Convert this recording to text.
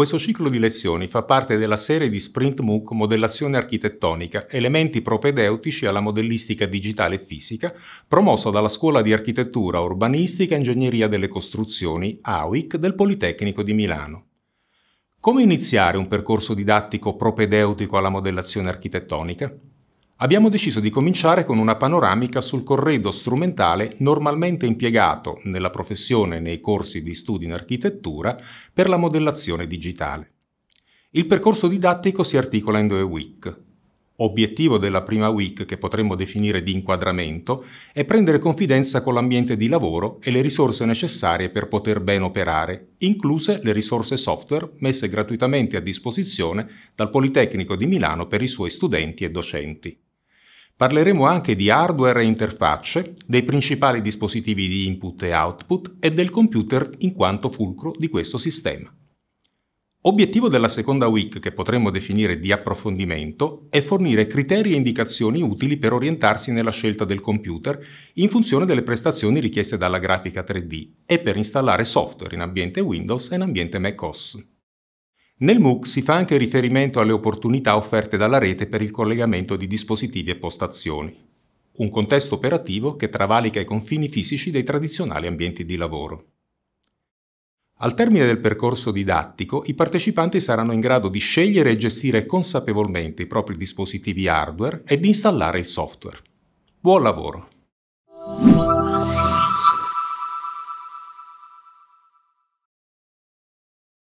Questo ciclo di lezioni fa parte della serie di Sprint MOOC Modellazione architettonica, elementi propedeutici alla modellistica digitale e fisica, promossa dalla Scuola di Architettura, Urbanistica e Ingegneria delle Costruzioni, AUIC, del Politecnico di Milano. Come iniziare un percorso didattico propedeutico alla modellazione architettonica? abbiamo deciso di cominciare con una panoramica sul corredo strumentale normalmente impiegato nella professione nei corsi di studi in architettura per la modellazione digitale. Il percorso didattico si articola in due week. Obiettivo della prima week, che potremmo definire di inquadramento, è prendere confidenza con l'ambiente di lavoro e le risorse necessarie per poter ben operare, incluse le risorse software messe gratuitamente a disposizione dal Politecnico di Milano per i suoi studenti e docenti. Parleremo anche di hardware e interfacce, dei principali dispositivi di input e output e del computer in quanto fulcro di questo sistema. Obiettivo della seconda week, che potremmo definire di approfondimento, è fornire criteri e indicazioni utili per orientarsi nella scelta del computer in funzione delle prestazioni richieste dalla grafica 3D e per installare software in ambiente Windows e in ambiente macOS. Nel MOOC si fa anche riferimento alle opportunità offerte dalla rete per il collegamento di dispositivi e postazioni, un contesto operativo che travalica i confini fisici dei tradizionali ambienti di lavoro. Al termine del percorso didattico, i partecipanti saranno in grado di scegliere e gestire consapevolmente i propri dispositivi hardware e di installare il software. Buon lavoro!